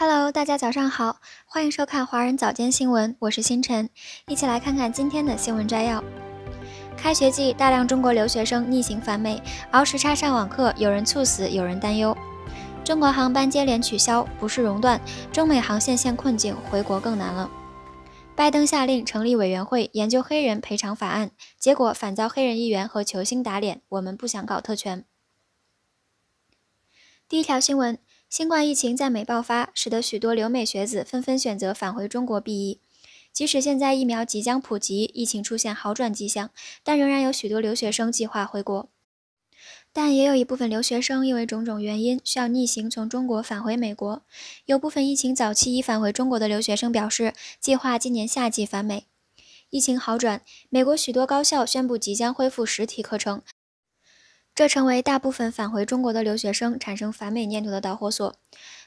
Hello，大家早上好，欢迎收看华人早间新闻，我是星辰，一起来看看今天的新闻摘要。开学季，大量中国留学生逆行返美，熬时差上网课，有人猝死，有人担忧。中国航班接连取消，不是熔断，中美航线陷困境，回国更难了。拜登下令成立委员会研究黑人赔偿法案，结果反遭黑人议员和球星打脸，我们不想搞特权。第一条新闻。新冠疫情在美爆发，使得许多留美学子纷纷选择返回中国避疫。即使现在疫苗即将普及，疫情出现好转迹象，但仍然有许多留学生计划回国。但也有一部分留学生因为种种原因需要逆行从中国返回美国。有部分疫情早期已返回中国的留学生表示，计划今年夏季返美。疫情好转，美国许多高校宣布即将恢复实体课程。这成为大部分返回中国的留学生产生反美念头的导火索。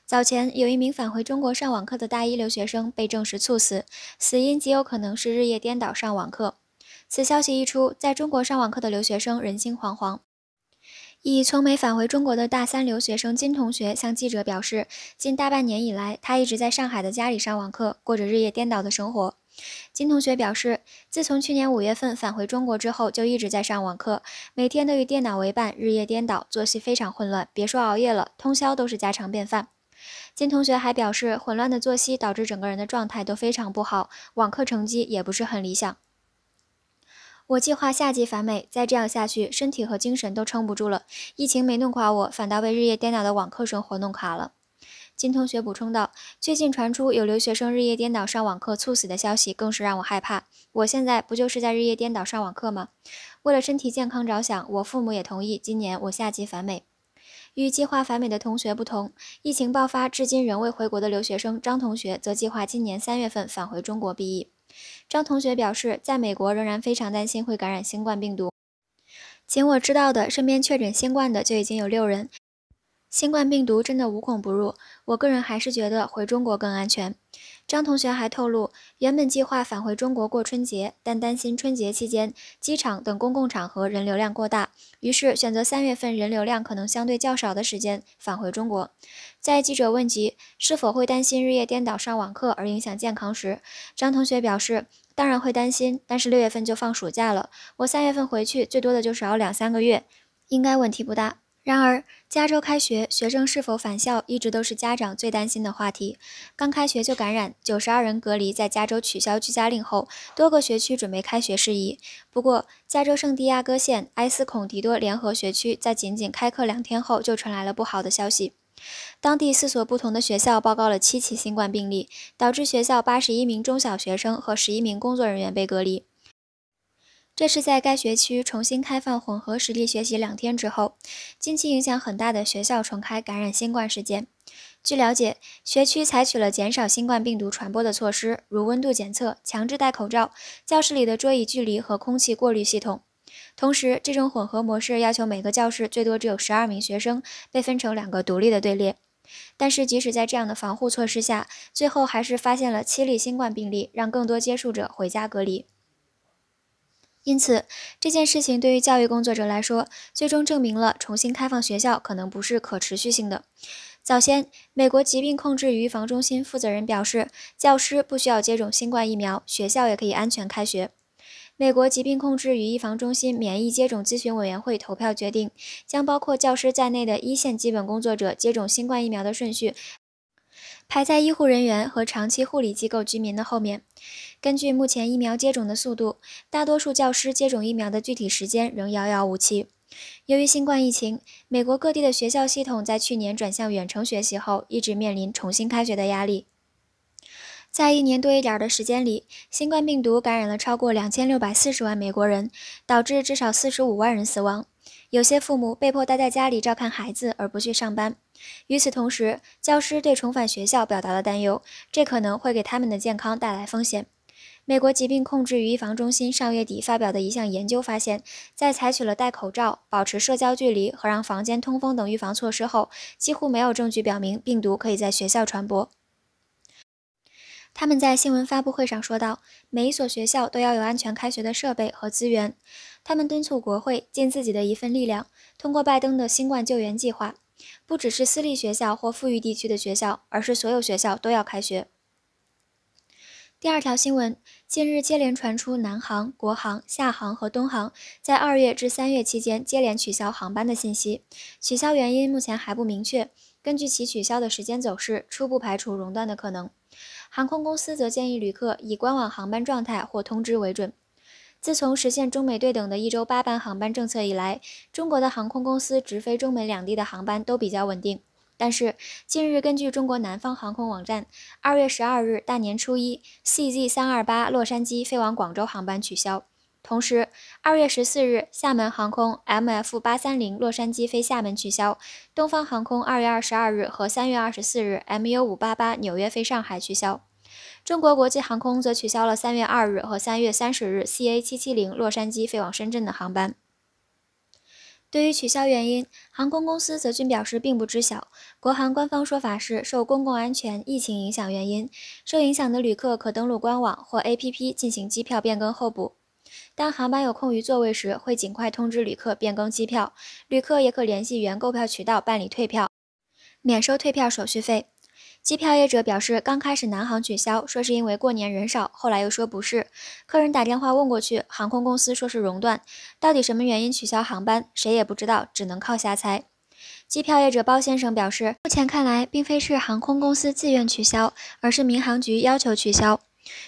早前，有一名返回中国上网课的大一留学生被证实猝死，死因极有可能是日夜颠倒上网课。此消息一出，在中国上网课的留学生人心惶惶。一从没返回中国的大三留学生金同学向记者表示，近大半年以来，他一直在上海的家里上网课，过着日夜颠倒的生活。金同学表示，自从去年五月份返回中国之后，就一直在上网课，每天都与电脑为伴，日夜颠倒，作息非常混乱。别说熬夜了，通宵都是家常便饭。金同学还表示，混乱的作息导致整个人的状态都非常不好，网课成绩也不是很理想。我计划夏季返美，再这样下去，身体和精神都撑不住了。疫情没弄垮我，反倒被日夜颠倒的网课生活弄垮了。金同学补充道：“最近传出有留学生日夜颠倒上网课猝死的消息，更是让我害怕。我现在不就是在日夜颠倒上网课吗？为了身体健康着想，我父母也同意今年我夏季返美。与计划返美的同学不同，疫情爆发至今仍未回国的留学生张同学，则计划今年三月份返回中国毕业。张同学表示，在美国仍然非常担心会感染新冠病毒。仅我知道的，身边确诊新冠的就已经有六人。”新冠病毒真的无孔不入，我个人还是觉得回中国更安全。张同学还透露，原本计划返回中国过春节，但担心春节期间机场等公共场合人流量过大，于是选择三月份人流量可能相对较少的时间返回中国。在记者问及是否会担心日夜颠倒上网课而影响健康时，张同学表示，当然会担心，但是六月份就放暑假了，我三月份回去最多的就是熬两三个月，应该问题不大。然而，加州开学，学生是否返校一直都是家长最担心的话题。刚开学就感染，九十二人隔离。在加州取消居家令后，多个学区准备开学事宜。不过，加州圣地亚哥县埃斯孔迪多联合学区在仅仅开课两天后，就传来了不好的消息：当地四所不同的学校报告了七起新冠病例，导致学校八十一名中小学生和十一名工作人员被隔离。这是在该学区重新开放混合实地学习两天之后，近期影响很大的学校重开感染新冠事件。据了解，学区采取了减少新冠病毒传播的措施，如温度检测、强制戴口罩、教室里的桌椅距离和空气过滤系统。同时，这种混合模式要求每个教室最多只有十二名学生，被分成两个独立的队列。但是，即使在这样的防护措施下，最后还是发现了七例新冠病例，让更多接触者回家隔离。因此，这件事情对于教育工作者来说，最终证明了重新开放学校可能不是可持续性的。早先，美国疾病控制与预防中心负责人表示，教师不需要接种新冠疫苗，学校也可以安全开学。美国疾病控制与预防中心免疫接种咨询委员会投票决定，将包括教师在内的一线基本工作者接种新冠疫苗的顺序。排在医护人员和长期护理机构居民的后面。根据目前疫苗接种的速度，大多数教师接种疫苗的具体时间仍遥遥无期。由于新冠疫情，美国各地的学校系统在去年转向远程学习后，一直面临重新开学的压力。在一年多一点的时间里，新冠病毒感染了超过两千六百四十万美国人，导致至少四十五万人死亡。有些父母被迫待在家里照看孩子而不去上班。与此同时，教师对重返学校表达了担忧，这可能会给他们的健康带来风险。美国疾病控制与预防中心上月底发表的一项研究发现，在采取了戴口罩、保持社交距离和让房间通风等预防措施后，几乎没有证据表明病毒可以在学校传播。他们在新闻发布会上说道：“每一所学校都要有安全开学的设备和资源。”他们敦促国会尽自己的一份力量，通过拜登的新冠救援计划。不只是私立学校或富裕地区的学校，而是所有学校都要开学。第二条新闻：近日接连传出南航、国航、厦航和东航在二月至三月期间接连取消航班的信息，取消原因目前还不明确。根据其取消的时间走势，初步排除熔断的可能。航空公司则建议旅客以官网航班状态或通知为准。自从实现中美对等的一周八班航班政策以来，中国的航空公司直飞中美两地的航班都比较稳定。但是，近日根据中国南方航空网站，二月十二日大年初一，CZ 三二八洛杉矶飞往广州航班取消；同时，二月十四日厦门航空 MF 八三零洛杉矶飞厦门取消；东方航空二月二十二日和三月二十四日 MU 五八八纽约飞上海取消。中国国际航空则取消了三月二日和三月三十日 CA 七七零洛杉矶飞往深圳的航班。对于取消原因，航空公司则均表示并不知晓。国航官方说法是受公共安全疫情影响原因，受影响的旅客可登录官网或 APP 进行机票变更候补。当航班有空余座位时，会尽快通知旅客变更机票。旅客也可联系原购票渠道办理退票，免收退票手续费。机票业者表示，刚开始南航取消，说是因为过年人少，后来又说不是。客人打电话问过去，航空公司说是熔断，到底什么原因取消航班，谁也不知道，只能靠瞎猜。机票业者包先生表示，目前看来，并非是航空公司自愿取消，而是民航局要求取消。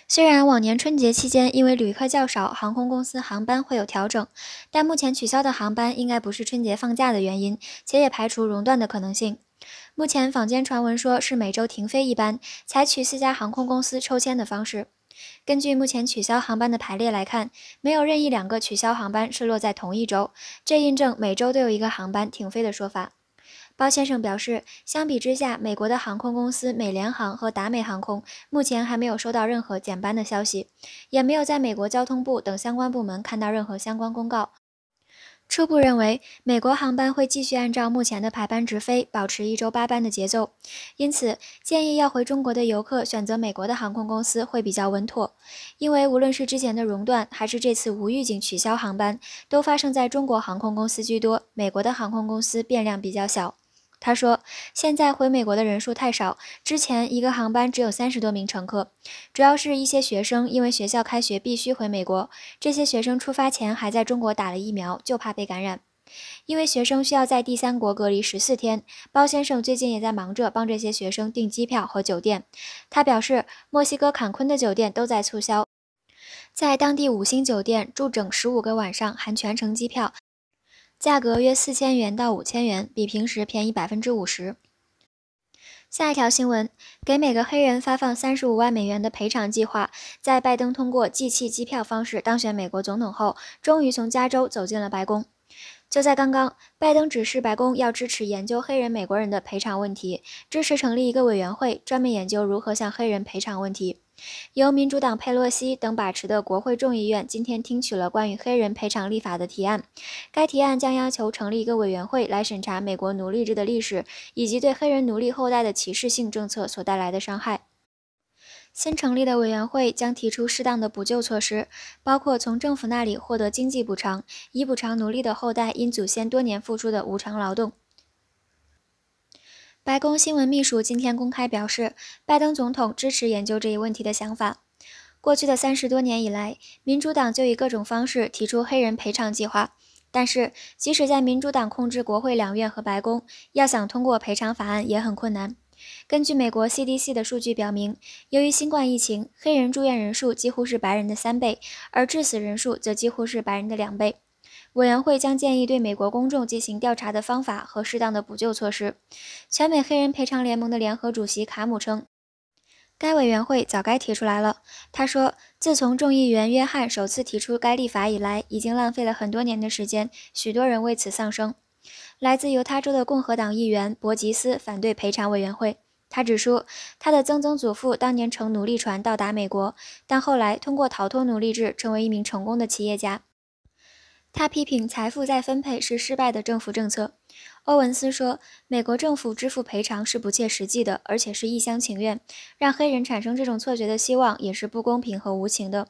虽然往年春节期间因为旅客较少，航空公司航班会有调整，但目前取消的航班应该不是春节放假的原因，且也排除熔断的可能性。目前坊间传闻说是每周停飞一班，采取四家航空公司抽签的方式。根据目前取消航班的排列来看，没有任意两个取消航班是落在同一周，这印证每周都有一个航班停飞的说法。包先生表示，相比之下，美国的航空公司美联航和达美航空目前还没有收到任何减班的消息，也没有在美国交通部等相关部门看到任何相关公告。初步认为，美国航班会继续按照目前的排班直飞，保持一周八班的节奏。因此，建议要回中国的游客选择美国的航空公司会比较稳妥，因为无论是之前的熔断，还是这次无预警取消航班，都发生在中国航空公司居多，美国的航空公司变量比较小。他说：“现在回美国的人数太少，之前一个航班只有三十多名乘客，主要是一些学生，因为学校开学必须回美国。这些学生出发前还在中国打了疫苗，就怕被感染。因为学生需要在第三国隔离十四天。包先生最近也在忙着帮这些学生订机票和酒店。他表示，墨西哥坎昆的酒店都在促销，在当地五星酒店住整十五个晚上，含全程机票。”价格约四千元到五千元，比平时便宜百分之五十。下一条新闻：给每个黑人发放三十五万美元的赔偿计划，在拜登通过计弃机票方式当选美国总统后，终于从加州走进了白宫。就在刚刚，拜登指示白宫要支持研究黑人美国人的赔偿问题，支持成立一个委员会，专门研究如何向黑人赔偿问题。由民主党佩洛西等把持的国会众议院今天听取了关于黑人赔偿立法的提案。该提案将要求成立一个委员会来审查美国奴隶制的历史以及对黑人奴隶后代的歧视性政策所带来的伤害。新成立的委员会将提出适当的补救措施，包括从政府那里获得经济补偿，以补偿奴隶的后代因祖先多年付出的无偿劳动。白宫新闻秘书今天公开表示，拜登总统支持研究这一问题的想法。过去的三十多年以来，民主党就以各种方式提出黑人赔偿计划，但是即使在民主党控制国会两院和白宫，要想通过赔偿法案也很困难。根据美国 CDC 的数据表明，由于新冠疫情，黑人住院人数几乎是白人的三倍，而致死人数则几乎是白人的两倍。委员会将建议对美国公众进行调查的方法和适当的补救措施。全美黑人赔偿联盟的联合主席卡姆称，该委员会早该提出来了。他说：“自从众议员约翰首次提出该立法以来，已经浪费了很多年的时间，许多人为此丧生。”来自犹他州的共和党议员博吉斯反对赔偿委员会。他指出，他的曾曾祖父当年乘奴隶船到达美国，但后来通过逃脱奴隶制成为一名成功的企业家。他批评财富再分配是失败的政府政策。欧文斯说：“美国政府支付赔偿是不切实际的，而且是一厢情愿，让黑人产生这种错觉的希望也是不公平和无情的。”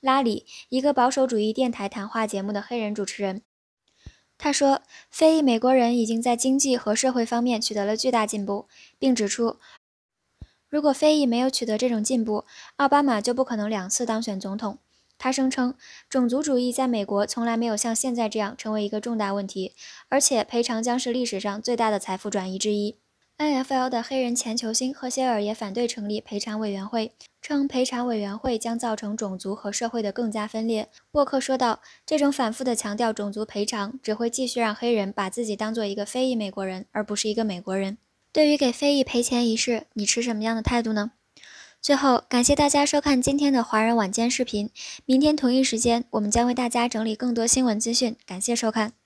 拉里，一个保守主义电台谈话节目的黑人主持人，他说：“非裔美国人已经在经济和社会方面取得了巨大进步，并指出，如果非裔没有取得这种进步，奥巴马就不可能两次当选总统。”他声称，种族主义在美国从来没有像现在这样成为一个重大问题，而且赔偿将是历史上最大的财富转移之一。NFL 的黑人前球星赫歇尔也反对成立赔偿委员会，称赔偿委员会将造成种族和社会的更加分裂。沃克说道：“这种反复的强调种族赔偿，只会继续让黑人把自己当做一个非裔美国人，而不是一个美国人。”对于给非裔赔钱一事，你持什么样的态度呢？最后，感谢大家收看今天的华人晚间视频。明天同一时间，我们将为大家整理更多新闻资讯。感谢收看。